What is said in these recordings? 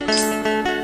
Hasta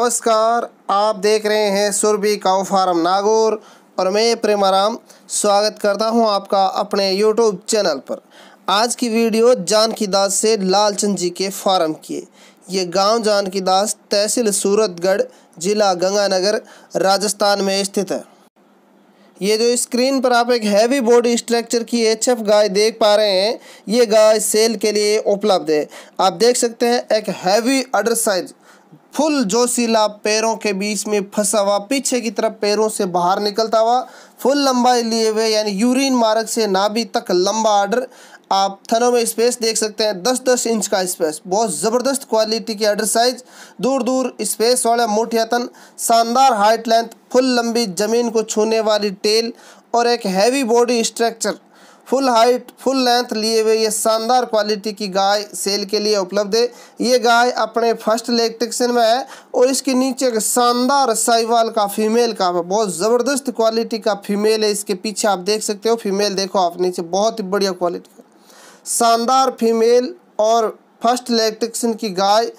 नमस्कार आप देख रहे हैं सुरभि काउ फार्म नागौर और मैं प्रेमाराम स्वागत करता हूं आपका अपने यूट्यूब चैनल पर आज की वीडियो जानकी दास से लालचंद जी के फार्म की है ये गांव जानकी दास तहसील सूरतगढ़ जिला गंगानगर राजस्थान में स्थित है ये जो स्क्रीन पर आप एक हैवी बॉडी स्ट्रक्चर की एच एफ गाय देख पा रहे हैं ये गाय सेल के लिए उपलब्ध है आप देख सकते हैं एक हैवी अडर साइज फुल जोशीला पैरों के बीच में फंसा हुआ पीछे की तरफ पैरों से बाहर निकलता हुआ फुल लंबाई लिए हुए यानी यूरिन मार्ग से नाभि तक लंबा आर्डर आप थनों में स्पेस देख सकते हैं दस दस इंच का स्पेस बहुत ज़बरदस्त क्वालिटी की अंडर साइज दूर दूर स्पेस वाले मोटिया तन शानदार हाइट लेंथ फुल लंबी जमीन को छूने वाली टेल और एक heavy body structure full height full length लिए हुए ये शानदार क्वालिटी की गाय सेल के लिए उपलब्ध है ये गाय अपने फर्स्ट लेग टेक्शन में है और इसके नीचे एक शानदार साइवाल का फीमेल का बहुत ज़बरदस्त क्वालिटी का फीमेल है इसके पीछे आप देख सकते हो फीमेल देखो आप नीचे बहुत ही बढ़िया क्वालिटी का शानदार फीमेल और फर्स्ट लेग टेक्शन की गाय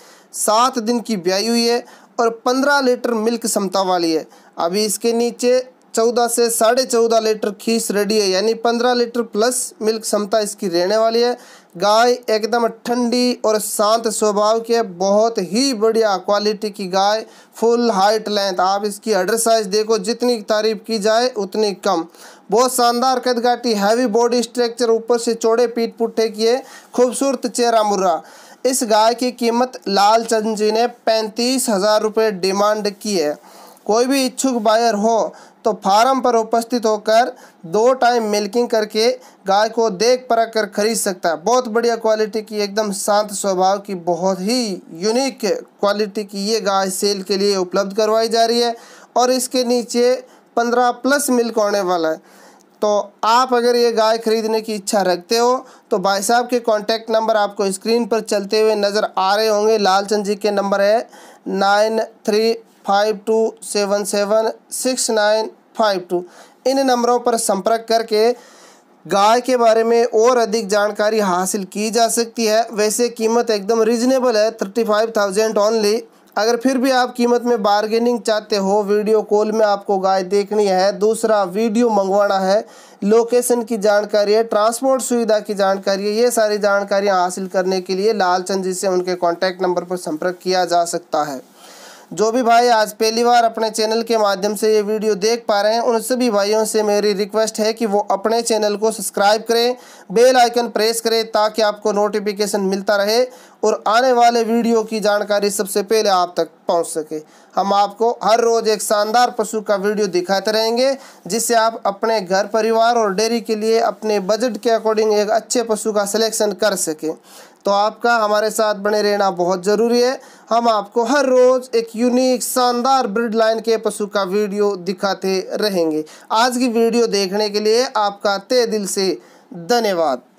सात दिन की ब्याई हुई है और पंद्रह लीटर मिल्क क्षमता वाली है अभी इसके नीचे चौदह से साढ़े चौदह लीटर खीस रेडी है यानी पंद्रह लीटर प्लस मिल्क क्षमता इसकी रहने वाली है गाय एकदम ठंडी और शांत स्वभाव की है बहुत ही बढ़िया क्वालिटी की गाय फुल हाइट लेंथ आप इसकी अडर साइज देखो जितनी तारीफ की जाए उतनी कम बहुत शानदार कदगाटी हैवी बॉडी स्ट्रक्चर ऊपर से चौड़े पीठ पुट्ठे किए खूबसूरत चेहरा मुर्रा इस गाय की कीमत लाल चंद जी ने पैंतीस हज़ार रुपये डिमांड की है कोई भी इच्छुक बायर हो तो फार्म पर उपस्थित होकर दो टाइम मिल्किंग करके गाय को देख परख कर खरीद सकता है बहुत बढ़िया क्वालिटी की एकदम शांत स्वभाव की बहुत ही यूनिक क्वालिटी की ये गाय सेल के लिए उपलब्ध करवाई जा रही है और इसके नीचे पंद्रह प्लस मिल्क होने वाला है तो आप अगर ये गाय खरीदने की इच्छा रखते हो तो भाई साहब के कॉन्टैक्ट नंबर आपको स्क्रीन पर चलते हुए नज़र आ रहे होंगे लालचंद जी के नंबर है nine three five two seven seven six nine five two इन नंबरों पर संपर्क करके गाय के बारे में और अधिक जानकारी हासिल की जा सकती है वैसे कीमत एकदम रिजनेबल है थर्टी फाइव थाउजेंड ऑनली अगर फिर भी आप कीमत में बार्गेनिंग चाहते हो वीडियो कॉल में आपको गाय देखनी है दूसरा वीडियो मंगवाना है लोकेशन की जानकारी है ट्रांसपोर्ट सुविधा की जानकारी है ये सारी जानकारियाँ हासिल करने के लिए लालचंद जी से उनके कॉन्टैक्ट नंबर पर संपर्क किया जा सकता है जो भी भाई आज पहली बार अपने चैनल के माध्यम से ये वीडियो देख पा रहे हैं उन सभी भाइयों से मेरी रिक्वेस्ट है कि वो अपने चैनल को सब्सक्राइब करें बेल आइकन प्रेस करें ताकि आपको नोटिफिकेशन मिलता रहे और आने वाले वीडियो की जानकारी सबसे पहले आप तक पहुँच सके हम आपको हर रोज़ एक शानदार पशु का वीडियो दिखाते रहेंगे जिससे आप अपने घर परिवार और डेयरी के लिए अपने बजट के अकॉर्डिंग एक अच्छे पशु का सिलेक्शन कर सकें तो आपका हमारे साथ बने रहना बहुत ज़रूरी है हम आपको हर रोज़ एक यूनिक शानदार ब्रिड लाइन के पशु का वीडियो दिखाते रहेंगे आज की वीडियो देखने के लिए आपका तय दिल से धन्यवाद